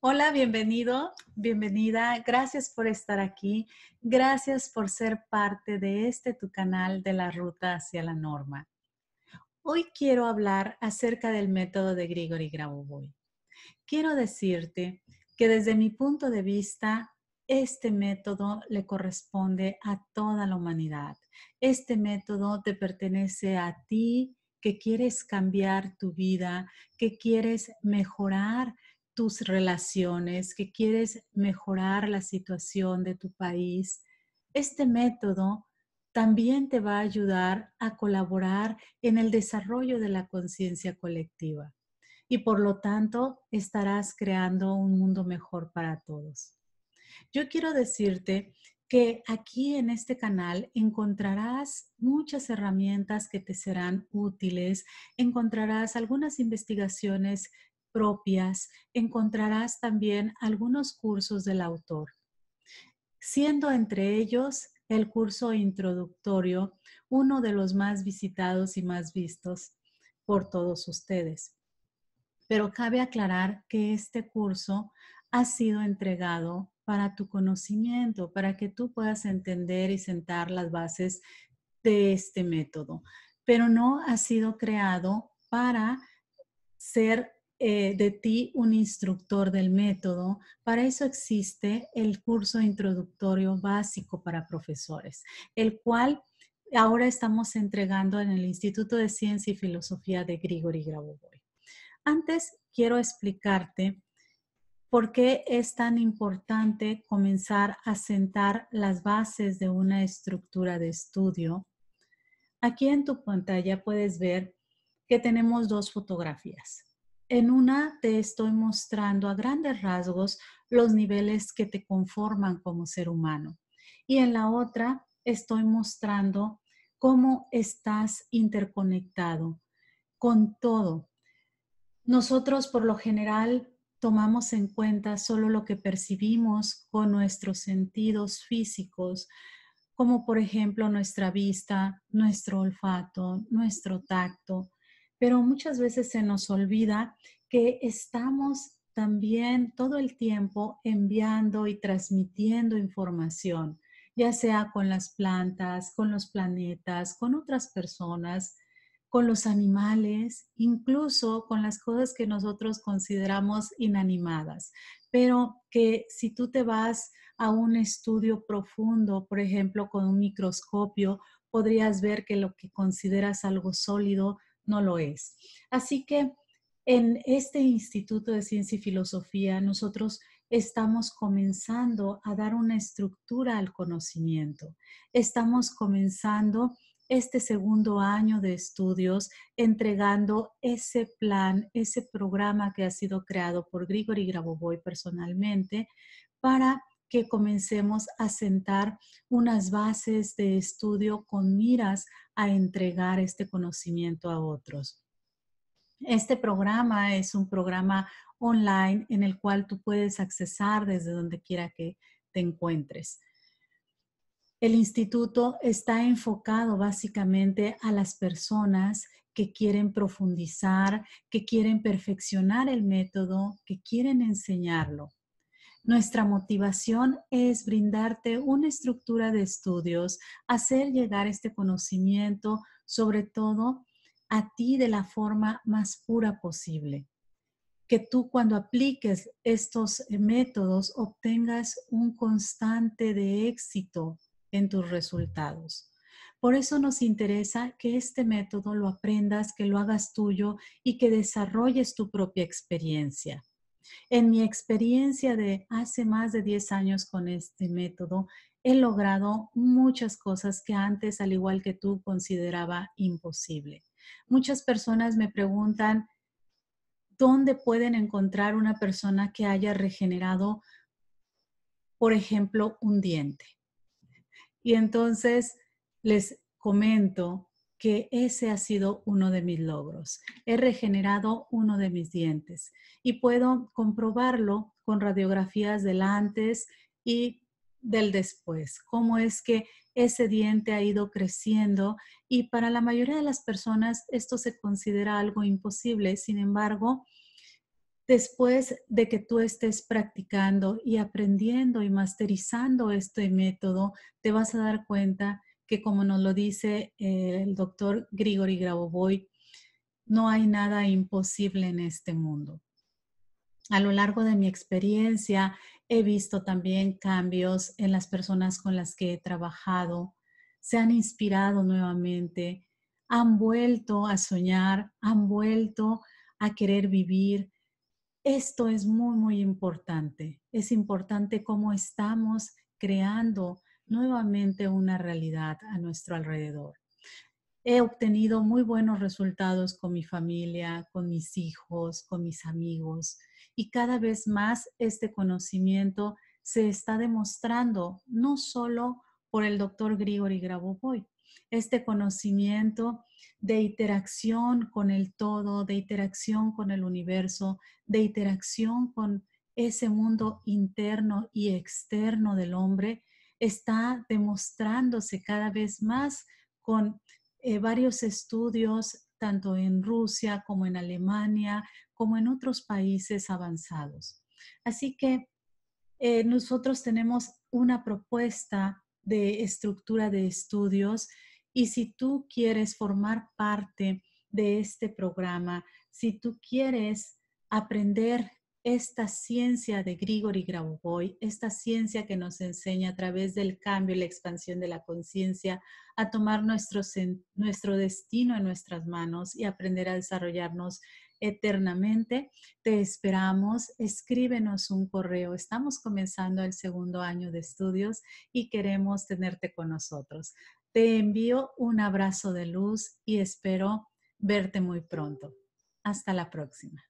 Hola, bienvenido, bienvenida. Gracias por estar aquí. Gracias por ser parte de este tu canal de la ruta hacia la norma. Hoy quiero hablar acerca del método de Grigori Grabovoi. Quiero decirte que desde mi punto de vista, este método le corresponde a toda la humanidad. Este método te pertenece a ti que quieres cambiar tu vida, que quieres mejorar tus relaciones, que quieres mejorar la situación de tu país, este método también te va a ayudar a colaborar en el desarrollo de la conciencia colectiva y por lo tanto estarás creando un mundo mejor para todos. Yo quiero decirte que aquí en este canal encontrarás muchas herramientas que te serán útiles, encontrarás algunas investigaciones propias, encontrarás también algunos cursos del autor, siendo entre ellos el curso introductorio, uno de los más visitados y más vistos por todos ustedes. Pero cabe aclarar que este curso ha sido entregado para tu conocimiento, para que tú puedas entender y sentar las bases de este método, pero no ha sido creado para ser eh, de ti un instructor del método. Para eso existe el curso introductorio básico para profesores, el cual ahora estamos entregando en el Instituto de Ciencia y Filosofía de Grigori Grabovoi. Antes quiero explicarte por qué es tan importante comenzar a sentar las bases de una estructura de estudio. Aquí en tu pantalla puedes ver que tenemos dos fotografías. En una te estoy mostrando a grandes rasgos los niveles que te conforman como ser humano y en la otra estoy mostrando cómo estás interconectado con todo. Nosotros por lo general tomamos en cuenta solo lo que percibimos con nuestros sentidos físicos, como por ejemplo nuestra vista, nuestro olfato, nuestro tacto, pero muchas veces se nos olvida que estamos también todo el tiempo enviando y transmitiendo información, ya sea con las plantas, con los planetas, con otras personas, con los animales, incluso con las cosas que nosotros consideramos inanimadas, pero que si tú te vas a un estudio profundo, por ejemplo, con un microscopio, podrías ver que lo que consideras algo sólido no lo es. Así que en este Instituto de Ciencia y Filosofía nosotros estamos comenzando a dar una estructura al conocimiento. Estamos comenzando este segundo año de estudios entregando ese plan, ese programa que ha sido creado por Grigori Grabovoi personalmente para que comencemos a sentar unas bases de estudio con miras a entregar este conocimiento a otros. Este programa es un programa online en el cual tú puedes accesar desde donde quiera que te encuentres. El instituto está enfocado básicamente a las personas que quieren profundizar, que quieren perfeccionar el método, que quieren enseñarlo. Nuestra motivación es brindarte una estructura de estudios, hacer llegar este conocimiento, sobre todo a ti de la forma más pura posible. Que tú cuando apliques estos eh, métodos obtengas un constante de éxito en tus resultados. Por eso nos interesa que este método lo aprendas, que lo hagas tuyo y que desarrolles tu propia experiencia. En mi experiencia de hace más de 10 años con este método, he logrado muchas cosas que antes, al igual que tú, consideraba imposible. Muchas personas me preguntan, ¿dónde pueden encontrar una persona que haya regenerado, por ejemplo, un diente? Y entonces les comento que ese ha sido uno de mis logros. He regenerado uno de mis dientes y puedo comprobarlo con radiografías del antes y del después, cómo es que ese diente ha ido creciendo y para la mayoría de las personas esto se considera algo imposible. Sin embargo, después de que tú estés practicando y aprendiendo y masterizando este método, te vas a dar cuenta que como nos lo dice eh, el doctor Grigori Grabovoi, no hay nada imposible en este mundo. A lo largo de mi experiencia he visto también cambios en las personas con las que he trabajado, se han inspirado nuevamente, han vuelto a soñar, han vuelto a querer vivir. Esto es muy, muy importante. Es importante cómo estamos creando nuevamente una realidad a nuestro alrededor. He obtenido muy buenos resultados con mi familia, con mis hijos, con mis amigos y cada vez más este conocimiento se está demostrando no solo por el doctor Grigori Grabovoi, este conocimiento de interacción con el todo, de interacción con el universo, de interacción con ese mundo interno y externo del hombre, está demostrándose cada vez más con eh, varios estudios, tanto en Rusia como en Alemania, como en otros países avanzados. Así que eh, nosotros tenemos una propuesta de estructura de estudios y si tú quieres formar parte de este programa, si tú quieres aprender esta ciencia de Grigori Grauboy, esta ciencia que nos enseña a través del cambio y la expansión de la conciencia a tomar nuestro, nuestro destino en nuestras manos y aprender a desarrollarnos eternamente. Te esperamos, escríbenos un correo. Estamos comenzando el segundo año de estudios y queremos tenerte con nosotros. Te envío un abrazo de luz y espero verte muy pronto. Hasta la próxima.